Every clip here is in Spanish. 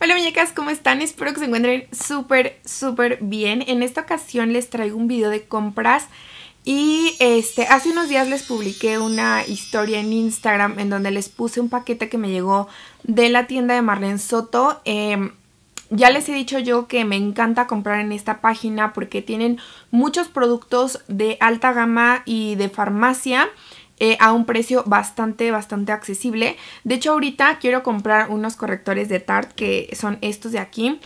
Hola muñecas, ¿cómo están? Espero que se encuentren súper, súper bien. En esta ocasión les traigo un video de compras y este, hace unos días les publiqué una historia en Instagram en donde les puse un paquete que me llegó de la tienda de Marlene Soto. Eh, ya les he dicho yo que me encanta comprar en esta página porque tienen muchos productos de alta gama y de farmacia eh, a un precio bastante, bastante accesible. De hecho, ahorita quiero comprar unos correctores de Tarte que son estos de aquí.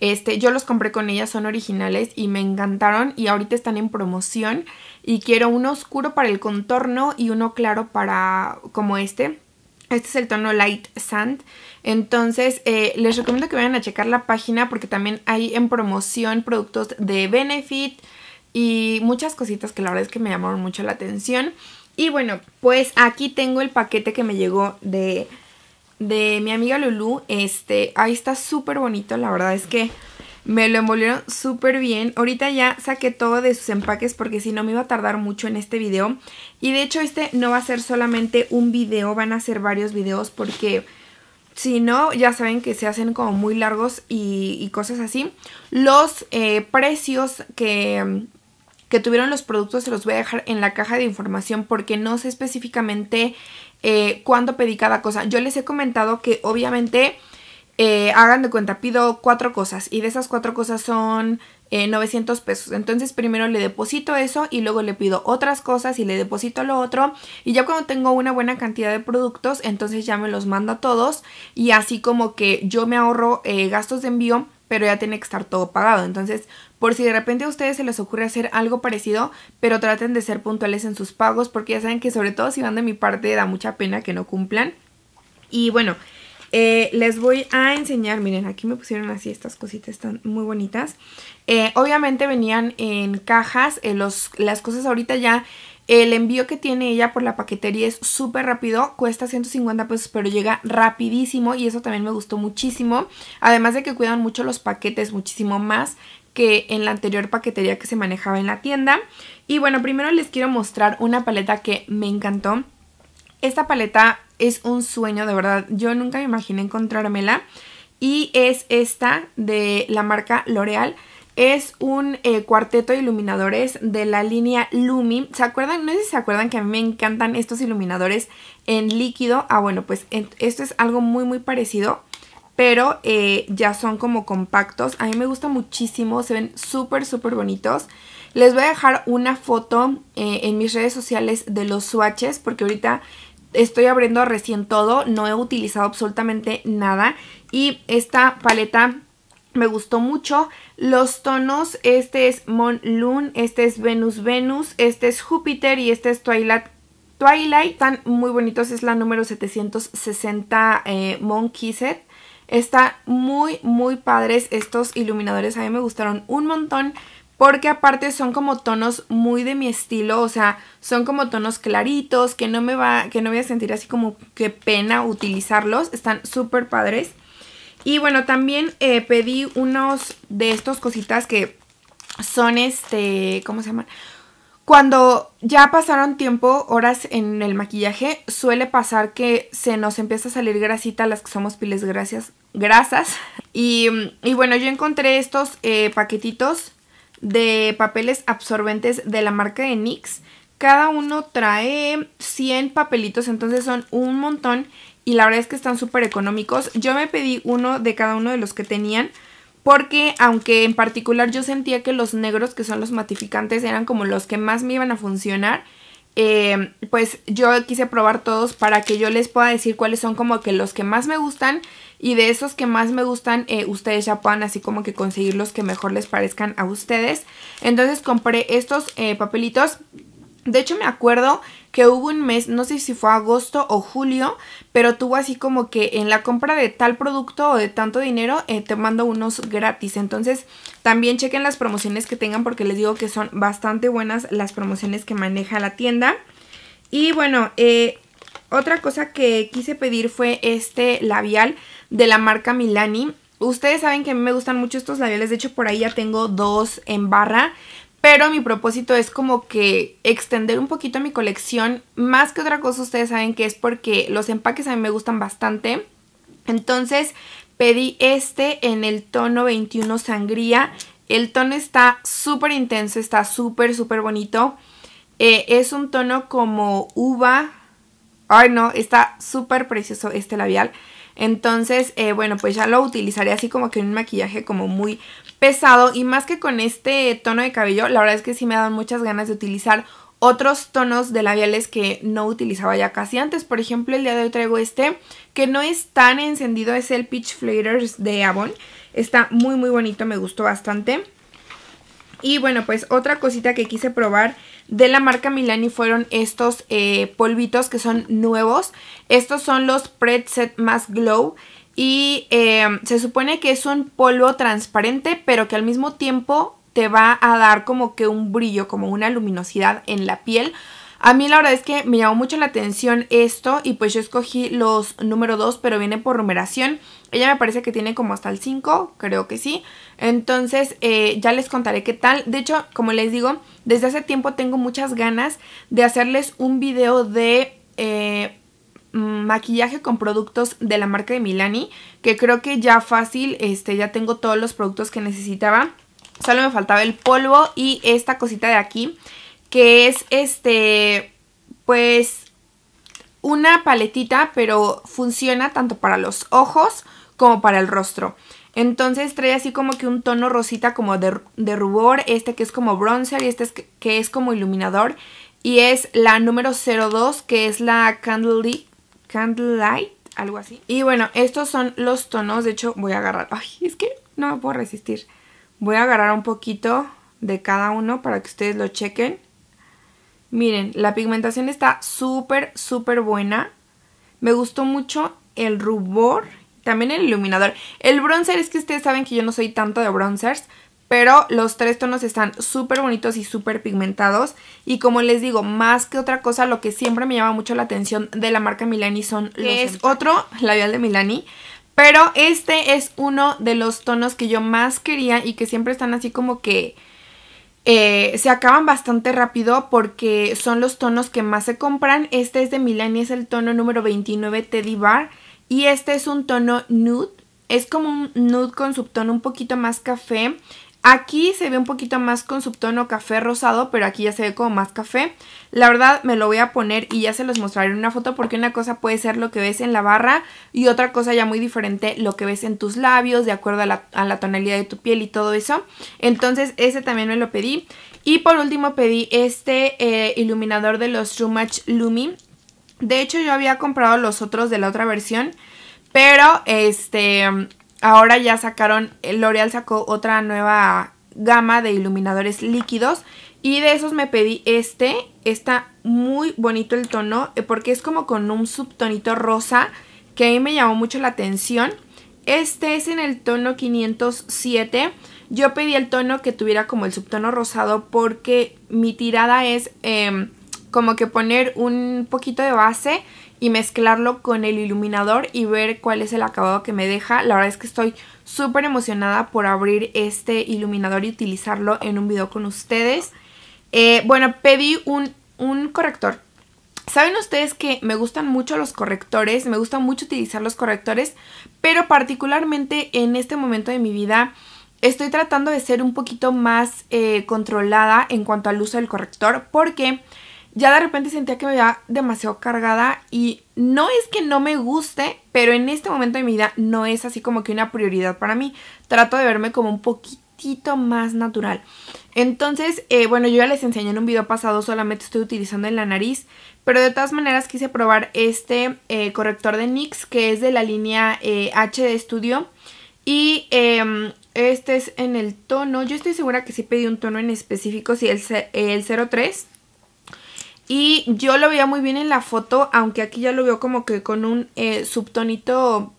Este, yo los compré con ellas, son originales y me encantaron y ahorita están en promoción y quiero uno oscuro para el contorno y uno claro para como este este es el tono Light Sand. Entonces, eh, les recomiendo que vayan a checar la página porque también hay en promoción productos de Benefit y muchas cositas que la verdad es que me llamaron mucho la atención. Y bueno, pues aquí tengo el paquete que me llegó de, de mi amiga Lulu. Este, ahí está súper bonito, la verdad es que me lo envolvieron súper bien. Ahorita ya saqué todo de sus empaques porque si no me iba a tardar mucho en este video. Y de hecho este no va a ser solamente un video, van a ser varios videos porque si no, ya saben que se hacen como muy largos y, cosas así. Los eh, precios que, tuvieron los productos se los voy a dejar en la caja de información porque no sé específicamente eh, cuándo pedí cada cosa. Yo les he comentado que obviamente eh, hagan de cuenta, pido cuatro cosas y de esas cuatro cosas son 900 eh, pesos. Entonces primero le deposito eso y luego le pido otras cosas y le deposito lo otro. Y ya cuando tengo una buena cantidad de productos, entonces ya me los manda todos y así como que yo me ahorro eh, gastos de envío pero ya tiene que estar todo pagado. Entonces, por si de repente a ustedes se les ocurre hacer algo parecido, pero traten de ser puntuales en sus pagos, porque ya saben que sobre todo si van de mi parte da mucha pena que no cumplan. Y bueno, eh, les voy a enseñar, miren, aquí me pusieron así estas cositas, están muy bonitas. Eh, obviamente venían en cajas, eh, los, las cosas ahorita ya, el envío que tiene ella por la paquetería es súper rápido, cuesta 150 pesos, pero llega rapidísimo y eso también me gustó muchísimo. Además de que cuidan mucho los paquetes, muchísimo más que en la anterior paquetería que se manejaba en la tienda. Y bueno, primero les quiero mostrar una paleta que me encantó esta paleta es un sueño, de verdad. Yo nunca me imaginé encontrármela. Y es esta de la marca L'Oreal. Es un eh, cuarteto de iluminadores de la línea Lumi. ¿Se acuerdan? No sé si se acuerdan que a mí me encantan estos iluminadores en líquido. Ah, bueno, pues esto es algo muy, muy parecido. Pero eh, ya son como compactos. A mí me gusta muchísimo. Se ven súper, súper bonitos. Les voy a dejar una foto eh, en mis redes sociales de los swatches. Porque ahorita estoy abriendo recién todo, no he utilizado absolutamente nada y esta paleta me gustó mucho. Los tonos, este es Mon Loon, este es Venus Venus, este es Júpiter y este es Twilight Twilight. Están muy bonitos, es la número 760 eh, Monkey Set. Está muy, muy padres estos iluminadores. A mí me gustaron un montón porque aparte son como tonos muy de mi estilo, o sea, son como tonos claritos, que no me va, que no voy a sentir así como que pena utilizarlos, están súper padres. Y bueno, también eh, pedí unos de estos cositas que son este, ¿cómo se llaman? Cuando ya pasaron tiempo, horas en el maquillaje, suele pasar que se nos empieza a salir grasita las que somos piles gracias, grasas. Y, bueno, yo encontré estos eh, paquetitos de papeles absorbentes de la marca de NYX. Cada uno trae 100 papelitos, entonces son un montón y la verdad es que están súper económicos. Yo me pedí uno de cada uno de los que tenían porque aunque en particular yo sentía que los negros, que son los matificantes, eran como los que más me iban a funcionar, Em, pues yo quise probar todos para que yo les pueda decir cuáles son como que los que más me gustan y de esos que más me gustan eh, ustedes ya puedan así como que conseguir los que mejor les parezcan a ustedes. Entonces compré estos eh, papelitos de hecho, me acuerdo que hubo un mes, no sé si fue agosto o julio, pero tuvo así como que en la compra de tal producto o de tanto dinero, eh, te mando unos gratis. Entonces, también chequen las promociones que tengan porque les digo que son bastante buenas las promociones que maneja la tienda. Y bueno, eh, otra cosa que quise pedir fue este labial de la marca Milani. Ustedes saben que a mí me gustan mucho estos labiales, de hecho por ahí ya tengo dos en barra, pero mi propósito es como que extender un poquito mi colección. Más que otra cosa, ustedes saben que es porque los empaques a mí me gustan bastante. Entonces pedí este en el tono 21 sangría. El tono está súper intenso, está súper, súper bonito. Eh, es un tono como uva. Ay, no, está súper precioso este labial. Entonces, eh, bueno, pues ya lo utilizaré así como que en un maquillaje como muy pesado y más que con este tono de cabello, la verdad es que sí me dan muchas ganas de utilizar otros tonos de labiales que no utilizaba ya casi antes. Por ejemplo, el día de hoy traigo este que no es tan encendido, es el Peach Flaters de Avon. Está muy muy bonito, me gustó bastante. Y bueno, pues otra cosita que quise probar de la marca Milani fueron estos eh, polvitos que son nuevos. Estos son los Preset Mask Glow. Y em, se supone que es un polvo transparente, pero que al mismo tiempo te va a dar como que un brillo, como una luminosidad en la piel. A mí la verdad es que me llamó mucho la atención esto y pues yo escogí los número 2, pero viene por numeración. Ella me parece que tiene como hasta el 5, creo que sí. Entonces eh, ya les contaré qué tal. De hecho, como les digo, desde hace tiempo tengo muchas ganas de hacerles un video de... Eh, Mm, maquillaje con productos de la marca de Milani, que creo que ya fácil, este, ya tengo todos los productos que necesitaba. Solo me faltaba el polvo y esta cosita de aquí, que es este, pues una paletita, pero funciona tanto para los ojos como para el rostro. Entonces trae así como que un tono rosita como de, rubor, este que es como bronzer y este que, es como iluminador. Y es la número 02 que es la Candle Candlelight, algo así. Y bueno, estos son los tonos. De hecho, voy a agarrar... Ay, es que no me puedo resistir. Voy a agarrar un poquito de cada uno para que ustedes lo chequen. Miren, la pigmentación está súper, súper buena. Me gustó mucho el rubor, también el iluminador. El bronzer es que ustedes saben que yo no soy tanto de bronzers, pero los tres tonos están súper bonitos y súper pigmentados. Y como les digo, más que otra cosa, lo que siempre me llama mucho la atención de la marca Milani son los... Es otro labial de Milani. Pero este es uno de los tonos que yo más quería y que siempre están así como que eh, se acaban bastante rápido porque son los tonos que más se compran. Este es de Milani, es el tono número 29 Teddy Bar y este es un tono nude. Es como un nude con subtono un poquito más café, Aquí se ve un poquito más con subtono café rosado, pero aquí ya se ve como más café. La verdad me lo voy a poner y ya se los mostraré en una foto porque una cosa puede ser lo que ves en la barra y otra cosa ya muy diferente lo que ves en tus labios de acuerdo a la, tonalidad de tu piel y todo eso. Entonces ese también me lo pedí. Y por último pedí este eh, iluminador de los True Match Lumi. De hecho yo había comprado los otros de la otra versión, pero este ahora ya sacaron, eh, L'Oreal sacó otra nueva gama de iluminadores líquidos y de esos me pedí este, está muy bonito el tono eh, porque es como con un subtonito rosa que a mí me llamó mucho la atención. Este es en el tono 507. Yo pedí el tono que tuviera como el subtono rosado porque mi tirada es em, como que poner un poquito de base y mezclarlo con el iluminador y ver cuál es el acabado que me deja. La verdad es que estoy súper emocionada por abrir este iluminador y utilizarlo en un video con ustedes. Eh, bueno, pedí un, un corrector. Saben ustedes que me gustan mucho los correctores, me gusta mucho utilizar los correctores, pero particularmente en este momento de mi vida estoy tratando de ser un poquito más eh, controlada en cuanto al uso del corrector porque ya de repente sentía que me veía demasiado cargada y no es que no me guste, pero en este momento de mi vida no es así como que una prioridad para mí. Trato de verme como un poquitito más natural. Entonces, eh, bueno, yo ya les enseñé en un video pasado, solamente estoy utilizando en la nariz, pero de todas maneras quise probar este eh, corrector de NYX que es de la línea eh, H de estudio y em, este es en el tono, yo estoy segura que sí pedí un tono en específico, si el, el 03 y yo lo veía muy bien en la foto, aunque aquí ya lo veo como que con un eh, subtonito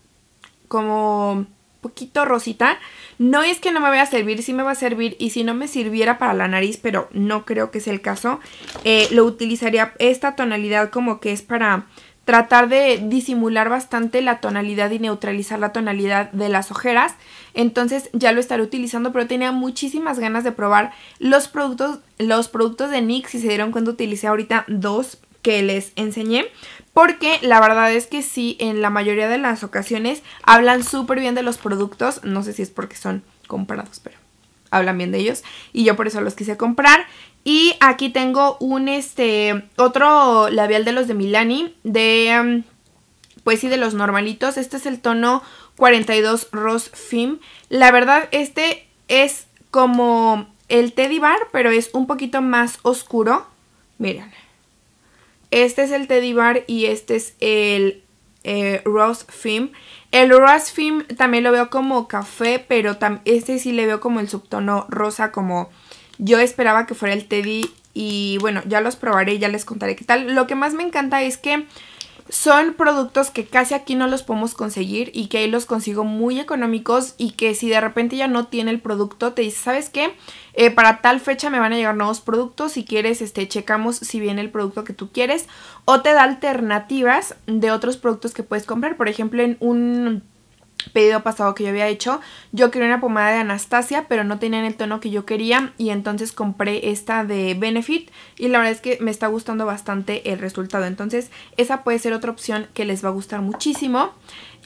como poquito rosita. No es que no me vaya a servir, sí me va a servir. Y si no me sirviera para la nariz, pero no creo que sea el caso, eh, lo utilizaría esta tonalidad como que es para tratar de disimular bastante la tonalidad y neutralizar la tonalidad de las ojeras. Entonces ya lo estaré utilizando, pero tenía muchísimas ganas de probar los productos, los productos de NYX. Si se dieron cuenta, utilicé ahorita dos que les enseñé. Porque la verdad es que sí, en la mayoría de las ocasiones hablan súper bien de los productos. No sé si es porque son comparados, pero hablan bien de ellos y yo por eso los quise comprar. Y aquí tengo un este otro labial de los de Milani de em, pues sí de los normalitos. Este es el tono 42 Rose Fim. La verdad este es como el Teddy Bar, pero es un poquito más oscuro. Miren. Este es el Teddy Bar y este es el eh, Rose Film. El Rose Film también lo veo como café, pero este sí le veo como el subtono rosa, como yo esperaba que fuera el Teddy. Y bueno, ya los probaré y ya les contaré qué tal. Lo que más me encanta es que son productos que casi aquí no los podemos conseguir y que ahí los consigo muy económicos y que si de repente ya no tiene el producto, te dice, ¿sabes qué? Eh, para tal fecha me van a llegar nuevos productos, si quieres, este, checamos si viene el producto que tú quieres o te da alternativas de otros productos que puedes comprar, por ejemplo, en un pedido pasado que yo había hecho. Yo quería una pomada de Anastasia, pero no tenían el tono que yo quería y entonces compré esta de Benefit y la verdad es que me está gustando bastante el resultado. Entonces esa puede ser otra opción que les va a gustar muchísimo.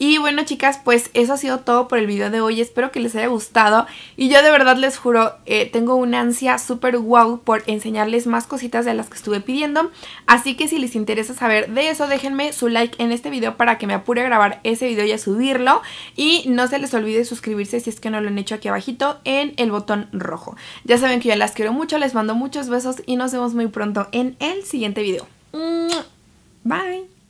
Y bueno chicas, pues eso ha sido todo por el video de hoy, espero que les haya gustado y yo de verdad les juro, eh, tengo una ansia súper wow por enseñarles más cositas de las que estuve pidiendo, así que si les interesa saber de eso déjenme su like en este video para que me apure a grabar ese video y a subirlo y no se les olvide suscribirse si es que no lo han hecho aquí abajito en el botón rojo. Ya saben que yo las quiero mucho, les mando muchos besos y nos vemos muy pronto en el siguiente video. Bye.